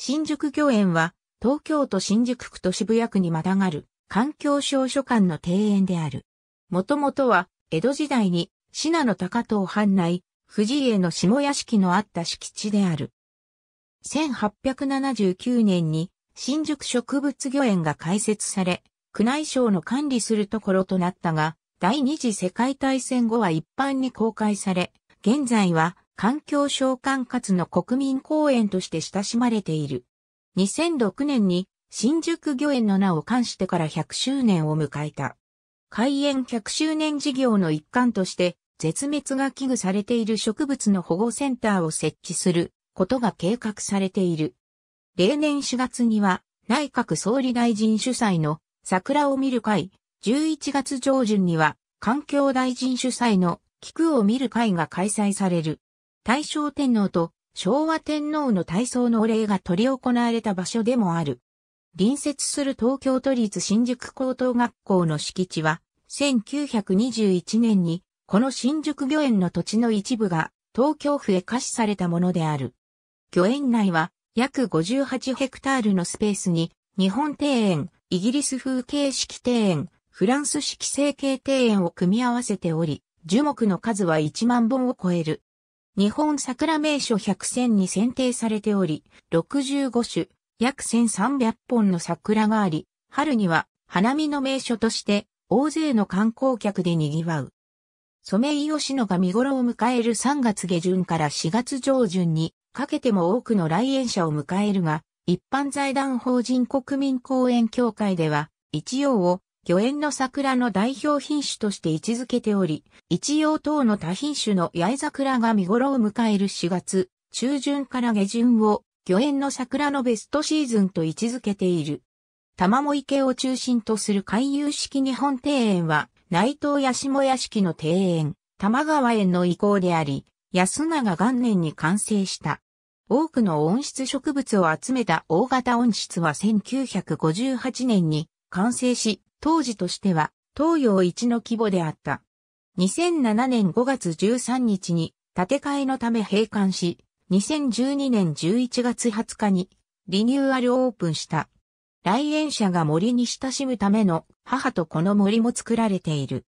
新宿御苑は、東京都新宿区と渋谷区にまたがる、環境省書館の庭園である。もともとは、江戸時代に、信濃高藤藩内、藤家の下屋敷のあった敷地である。1879年に、新宿植物御苑が開設され、区内省の管理するところとなったが、第二次世界大戦後は一般に公開され、現在は環境省管轄の国民公園として親しまれている。2006年に新宿御苑の名を冠してから100周年を迎えた。開園100周年事業の一環として、絶滅が危惧されている植物の保護センターを設置することが計画されている。例年4月には内閣総理大臣主催の桜を見る会、11月上旬には環境大臣主催の菊を見る会が開催される。大正天皇と昭和天皇の体操のお礼が執り行われた場所でもある。隣接する東京都立新宿高等学校の敷地は、1921年に、この新宿御苑の土地の一部が東京府へ貸しされたものである。御苑内は約58ヘクタールのスペースに、日本庭園、イギリス風形式庭園、フランス式成形庭園を組み合わせており、樹木の数は1万本を超える。日本桜名所100選に選定されており、65種、約1300本の桜があり、春には花見の名所として大勢の観光客で賑わう。ソメイヨシノが見頃を迎える3月下旬から4月上旬にかけても多くの来園者を迎えるが、一般財団法人国民公園協会では、一応を魚園の桜の代表品種として位置づけており、一葉等の多品種の八重桜が見頃を迎える4月、中旬から下旬を魚園の桜のベストシーズンと位置づけている。玉藻池を中心とする回遊式日本庭園は、内藤八下屋敷の庭園、玉川園の遺構であり、安永元年に完成した。多くの温室植物を集めた大型温室は1958年に完成し、当時としては東洋一の規模であった。2007年5月13日に建て替えのため閉館し、2012年11月20日にリニューアルオープンした。来園者が森に親しむための母とこの森も作られている。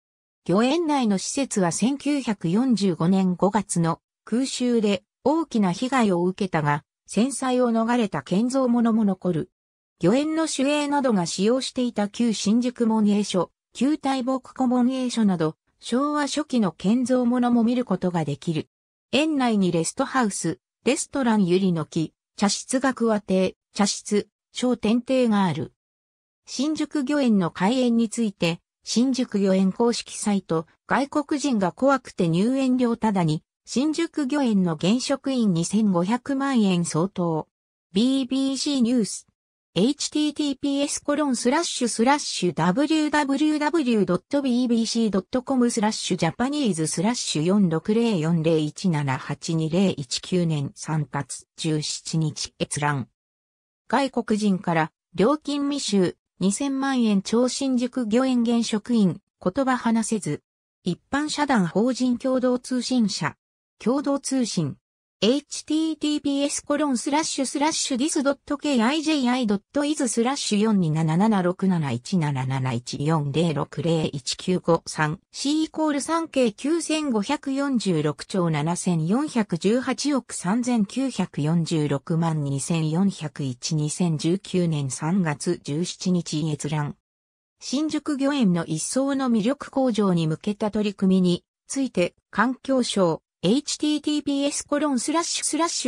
御園内の施設は1945年5月の空襲で大きな被害を受けたが、戦災を逃れた建造物も残る漁園の守衛などが使用していた旧新宿門営所、旧大木古門営所など、昭和初期の建造物も見ることができる。園内にレストハウス、レストランゆりの木、茶室学和亭、茶室、商店亭がある。新宿漁園の開園について、新宿漁園公式サイト、外国人が怖くて入園料ただに、新宿漁園の現職員2500万円相当。BBC ニュース。https コロンスラッシュスラッシュ www.bbc.com スラッシュジャパニーズスラッシュ4 6 0 4 0 1 7 8 2 0 1 9年3月17日閲覧。外国人から料金未収2000万円超新宿御苑現職員言葉話せず一般社団法人共同通信社共同通信 https コロンスラッシュスラッシュ dis.kiji.is スラッシュ42776717714060195 3 c イコール 3K9546 兆7418億3946万24012019年3月17日閲覧。新宿御苑の一層の魅力向上に向けた取り組みについて環境省 https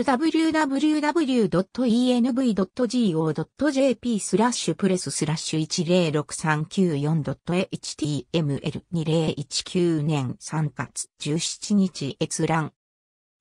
www.env.go.jp スラッシュプレススラッシュ 106394.html2019 年3月17日閲覧。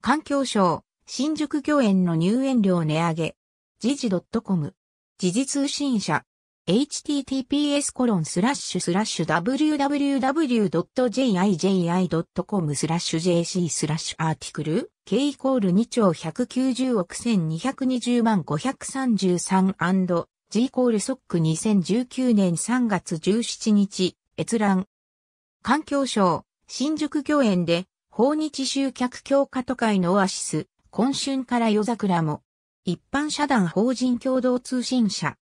環境省、新宿御苑の入園料値上げ。時事 .com。時事通信社。https コロンスラッシュスラッシュ www.jiji.com スラッシュ jc スラッシュアーティクル k イコール2兆190億1220万533 g イコールソック2019年3月17日閲覧環境省新宿御苑で訪日集客強化都会のオアシス今春から夜桜も一般社団法人共同通信社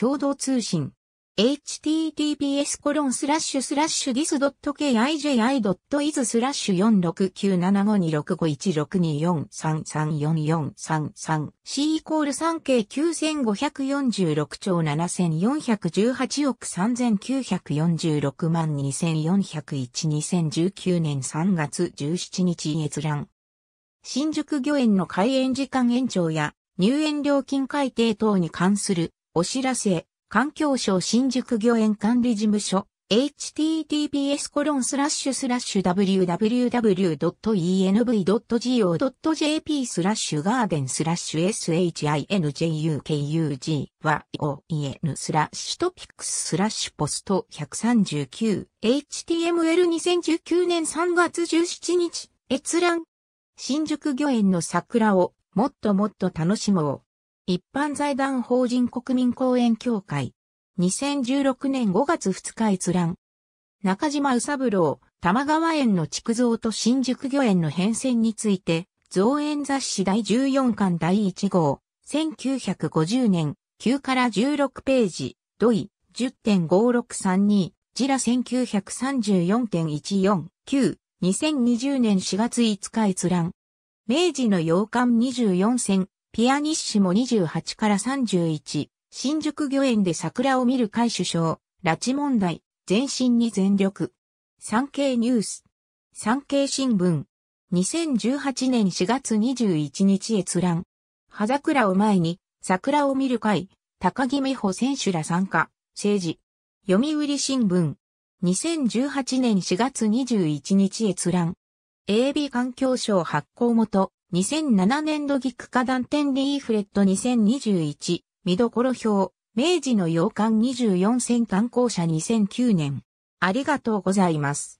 共同通信。https コロンスラッシュスラッシュ dis.kiji.is スラッシュ46975261624334433 c イコール 3K9546 兆7418億3946万24012019年3月17日閲覧。新宿御苑の開園時間延長や入園料金改定等に関するお知らせ、環境省新宿御苑管理事務所、https コロンスラッシュスラッシュ www.env.go.jp スラッシュガーデンスラッシュ shinjukug y oen スラッシュトピックススラッシュポスト 139html2019 年3月17日閲覧新宿御苑の桜をもっともっと楽しもう一般財団法人国民公園協会。2016年5月2日閲覧。中島宇三郎、玉川園の築造と新宿御苑の変遷について、造園雑誌第14巻第1号、1950年、9から16ページ、土井、10.5632、ジラ1934.14、9、2020年4月5日閲覧。明治の洋館24選、ピアニッシモ28から31、新宿御苑で桜を見る会首相、拉致問題、全身に全力。産経ニュース。産経新聞。2018年4月21日閲覧。葉桜を前に、桜を見る会、高木美穂選手ら参加、政治。読売新聞。2018年4月21日閲覧。AB 環境省発行元、2007年度ギックカ団点リーフレット2021、見どころ表、明治の洋館24線観光者2009年。ありがとうございます。